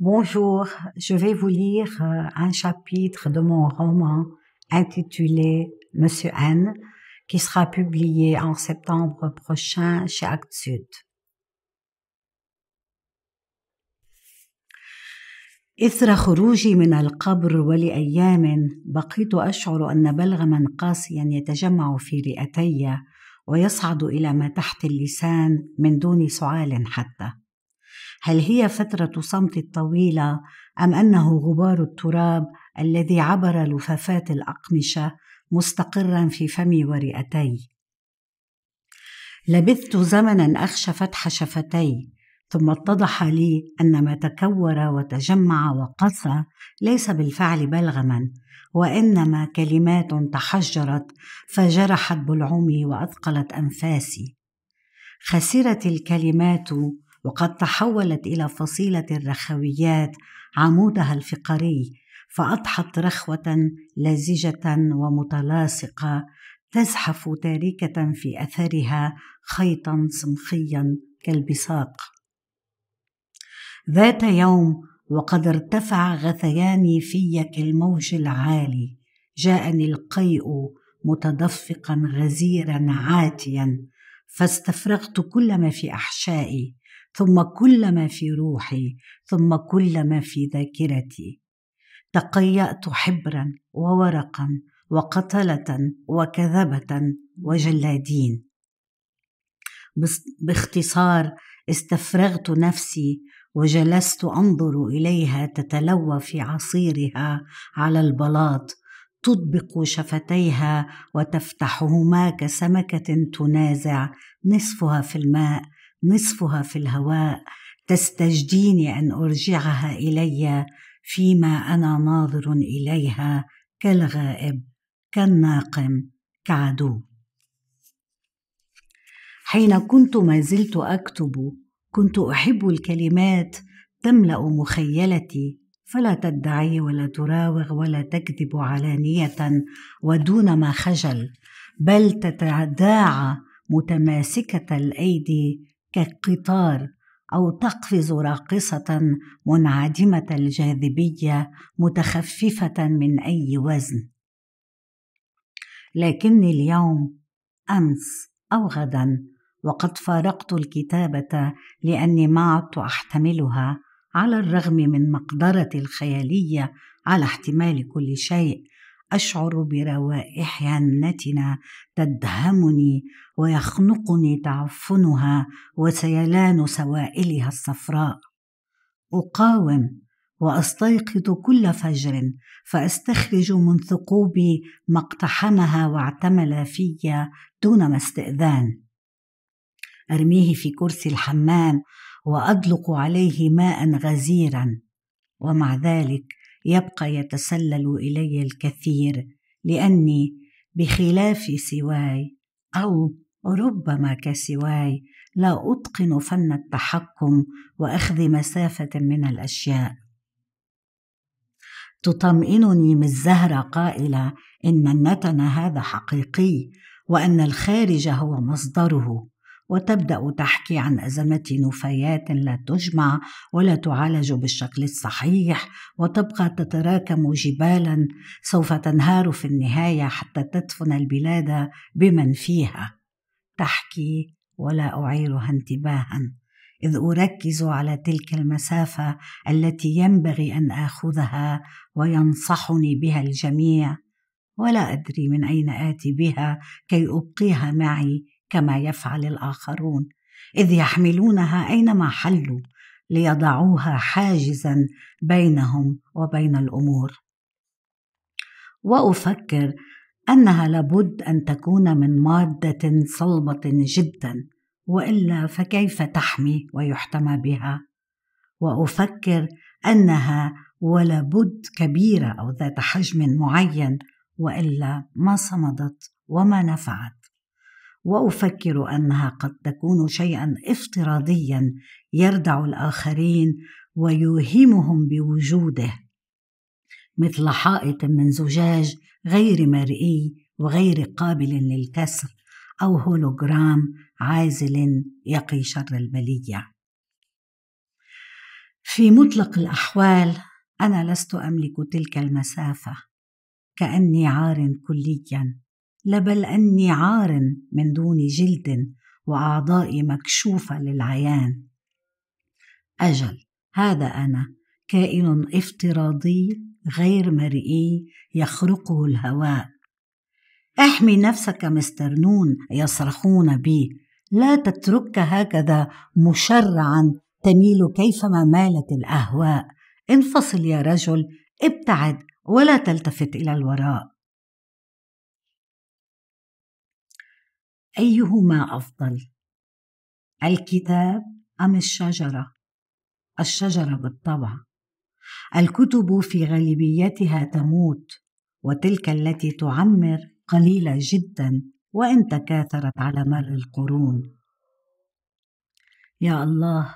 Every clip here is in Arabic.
Bonjour, je vais vous lire un chapitre de mon roman intitulé Monsieur N, qui sera publié en septembre prochain chez Actes Sud. إثر خروجي من القبر ولأيام بقيت أشعر أن بلغما قاسيا يتجمع في رئتي ويصعد إلى ما تحت اللسان من دون سعال حتى هل هي فترة صمت الطويلة أم أنه غبار التراب الذي عبر لفافات الأقمشة مستقرا في فمي ورئتي؟ لبثت زمنا أخشى فتح شفتي ثم اتضح لي أن ما تكور وتجمع وقسى ليس بالفعل بلغما وإنما كلمات تحجرت فجرحت بلعومي وأثقلت أنفاسي خسرت الكلمات وقد تحولت إلى فصيلة الرخويات عمودها الفقري فأضحت رخوة لزجة ومتلاصقة تزحف تاركة في أثرها خيطا سمخيا كالبساق ذات يوم وقد ارتفع غثياني في كالموج العالي جاءني القيء متدفقا غزيرا عاتيا فاستفرغت كل ما في احشائي ثم كل ما في روحي ثم كل ما في ذاكرتي تقيأت حبرا وورقا وقتلة وكذبة وجلادين باختصار استفرغت نفسي وجلست انظر اليها تتلوى في عصيرها على البلاط تطبق شفتيها وتفتحهما كسمكه تنازع نصفها في الماء نصفها في الهواء تستجديني ان ارجعها الي فيما انا ناظر اليها كالغائب كالناقم كعدو حين كنت ما زلت اكتب كنت احب الكلمات تملا مخيلتي فلا تدعي ولا تراوغ ولا تكذب علانيه ودون ما خجل بل تتداعى متماسكه الايدي كالقطار او تقفز راقصه منعدمه الجاذبيه متخففه من اي وزن لكني اليوم امس او غدا وقد فارقت الكتابه لاني ما عدت احتملها على الرغم من مقدرتي الخياليه على احتمال كل شيء أشعر بروائح عنتنا تدهمني ويخنقني تعفنها وسيلان سوائلها الصفراء أقاوم واستيقظ كل فجر فاستخرج من ثقوبي ما اقتحمها واعتمل في دون ما استئذان ارميه في كرسي الحمام وأطلق عليه ماء غزيرا ومع ذلك يبقى يتسلل الي الكثير لاني بخلاف سواي او ربما كسواي لا اتقن فن التحكم واخذ مسافه من الاشياء تطمئنني من الزهره قائله ان النتن هذا حقيقي وان الخارج هو مصدره وتبدا تحكي عن ازمه نفايات لا تجمع ولا تعالج بالشكل الصحيح وتبقى تتراكم جبالا سوف تنهار في النهايه حتى تدفن البلاد بمن فيها تحكي ولا اعيرها انتباها اذ اركز على تلك المسافه التي ينبغي ان اخذها وينصحني بها الجميع ولا ادري من اين اتي بها كي ابقيها معي كما يفعل الآخرون إذ يحملونها أينما حلوا ليضعوها حاجزا بينهم وبين الأمور وأفكر أنها لابد أن تكون من مادة صلبة جدا وإلا فكيف تحمي ويحتمى بها وأفكر أنها ولابد كبيرة أو ذات حجم معين وإلا ما صمدت وما نفعت وافكر انها قد تكون شيئا افتراضيا يردع الاخرين ويوهمهم بوجوده مثل حائط من زجاج غير مرئي وغير قابل للكسر او هولوغرام عازل يقي شر البليه في مطلق الاحوال انا لست املك تلك المسافه كاني عار كليا لبل أني عار من دون جلد وأعضائي مكشوفة للعيان أجل هذا أنا كائن افتراضي غير مرئي يخرقه الهواء احمي نفسك مستر نون يصرخون بي لا تترك هكذا مشرعا تميل كيفما مالت الأهواء انفصل يا رجل ابتعد ولا تلتفت إلى الوراء أيهما أفضل؟ الكتاب أم الشجرة؟ الشجرة بالطبع. الكتب في غالبيتها تموت، وتلك التي تعمر قليلة جدا وإن تكاثرت على مر القرون. يا الله،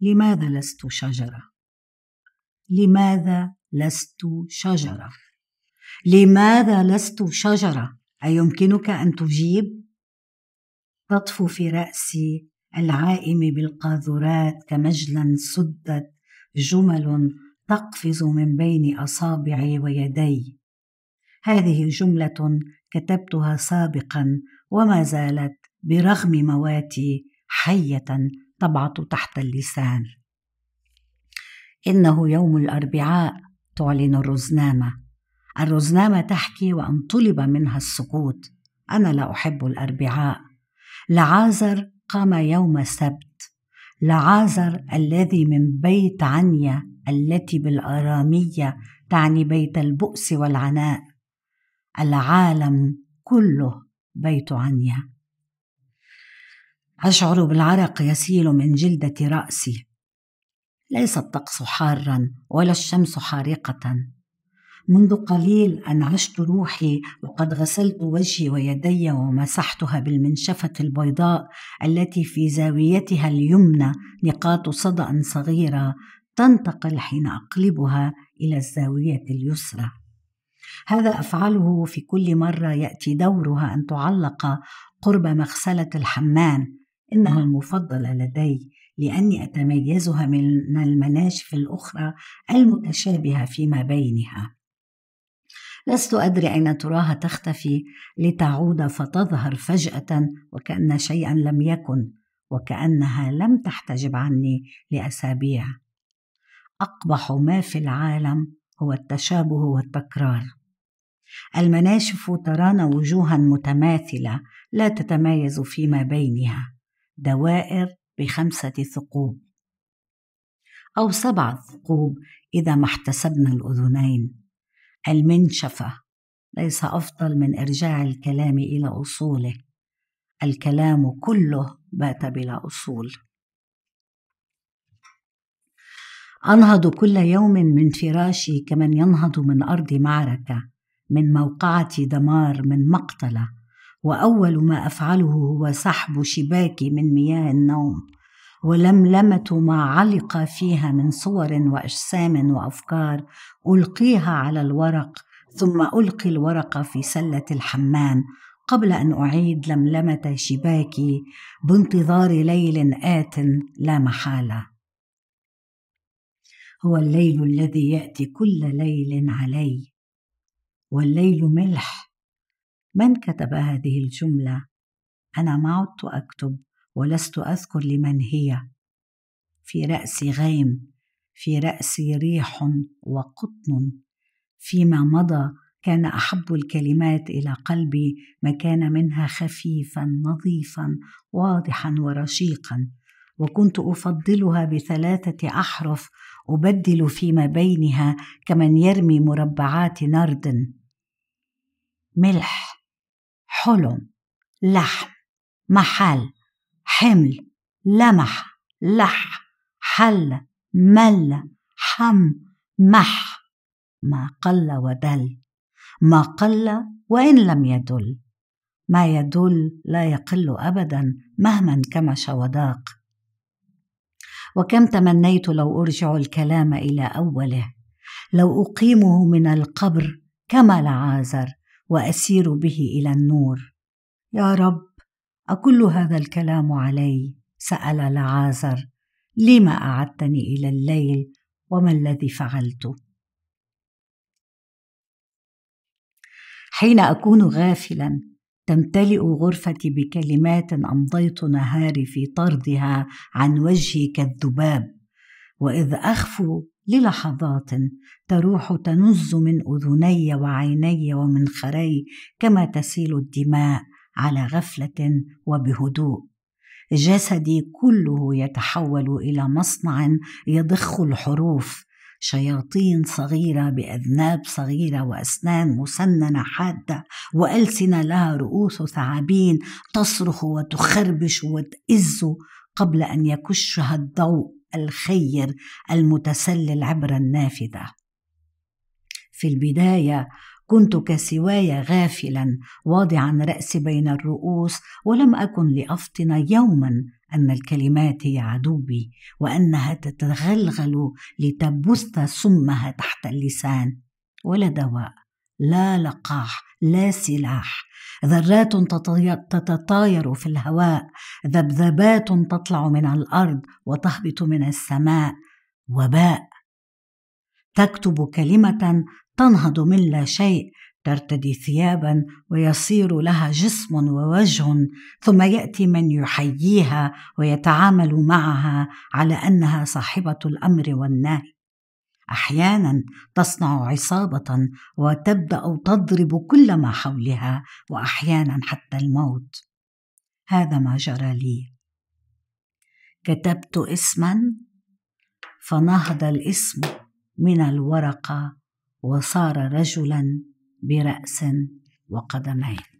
لماذا لست شجرة؟ لماذا لست شجرة؟ لماذا لست شجرة؟ أيمكنك أن تجيب؟ تطفو في رأسي العائم بالقاذورات كمجلا سدت جمل تقفز من بين أصابعي ويدي هذه جملة كتبتها سابقا وما زالت برغم مواتي حية تبعث تحت اللسان إنه يوم الأربعاء تعلن الرزنامة الرزنامة تحكي وأن طلب منها السقوط أنا لا أحب الأربعاء لعازر قام يوم السبت لعازر الذي من بيت عنيا التي بالاراميه تعني بيت البؤس والعناء العالم كله بيت عنيا اشعر بالعرق يسيل من جلده راسي ليس الطقس حارا ولا الشمس حارقه منذ قليل أنعشت روحي وقد غسلت وجهي ويدي ومسحتها بالمنشفة البيضاء التي في زاويتها اليمنى نقاط صدأ صغيرة تنتقل حين أقلبها إلى الزاوية اليسرى. هذا أفعله في كل مرة يأتي دورها أن تعلق قرب مغسلة الحمام، إنها المفضلة لدي لأني أتميزها من المناشف الأخرى المتشابهة فيما بينها. لست أدري أين تراها تختفي لتعود فتظهر فجأة وكأن شيئا لم يكن وكأنها لم تحتجب عني لأسابيع أقبح ما في العالم هو التشابه والتكرار المناشف ترانا وجوها متماثلة لا تتمايز فيما بينها دوائر بخمسة ثقوب أو سبع ثقوب إذا ما احتسبنا الأذنين المنشفة ليس أفضل من إرجاع الكلام إلى أصوله الكلام كله بات بلا أصول أنهض كل يوم من فراشي كمن ينهض من أرض معركة من موقعة دمار من مقتلة وأول ما أفعله هو سحب شباكي من مياه النوم ولملمة ما علق فيها من صور واجسام وافكار القيها على الورق ثم القي الورق في سله الحمام قبل ان اعيد لملمه شباكي بانتظار ليل ات لا محاله هو الليل الذي ياتي كل ليل علي والليل ملح من كتب هذه الجمله انا ما عدت اكتب ولست أذكر لمن هي في رأسي غيم في رأسي ريح وقطن فيما مضى كان أحب الكلمات إلى قلبي ما كان منها خفيفا نظيفا واضحا ورشيقا وكنت أفضلها بثلاثة أحرف أبدل فيما بينها كمن يرمي مربعات نرد ملح حلم لحم محل حمل لمح لح حل مل حم مح ما قل ودل ما قل وان لم يدل ما يدل لا يقل ابدا مهما انكمش وضاق وكم تمنيت لو ارجع الكلام الى اوله لو اقيمه من القبر كما لعازر واسير به الى النور يا رب أكل هذا الكلام علي؟ سأل لعازر لم أعدتني إلى الليل وما الذي فعلت؟ حين أكون غافلا تمتلئ غرفتي بكلمات أمضيت نهاري في طردها عن وجهي كالذباب وإذ أخفو للحظات تروح تنز من أذني وعيني ومنخري كما تسيل الدماء على غفله وبهدوء جسدي كله يتحول الى مصنع يضخ الحروف شياطين صغيره باذناب صغيره واسنان مسننه حاده والسنه لها رؤوس ثعابين تصرخ وتخربش وتئز قبل ان يكشها الضوء الخير المتسلل عبر النافذه في البدايه كنت كسواي غافلا واضعا راسي بين الرؤوس ولم اكن لافطن يوما ان الكلمات هي عدوي وانها تتغلغل لتبث سمها تحت اللسان ولا دواء لا لقاح لا سلاح ذرات تتطاير في الهواء ذبذبات تطلع من الارض وتهبط من السماء وباء تكتب كلمه تنهض من لا شيء ترتدي ثيابا ويصير لها جسم ووجه ثم ياتي من يحييها ويتعامل معها على انها صاحبه الامر والنهي احيانا تصنع عصابه وتبدا تضرب كل ما حولها واحيانا حتى الموت هذا ما جرى لي كتبت اسما فنهض الاسم من الورقه وصار رجلا براس وقدمين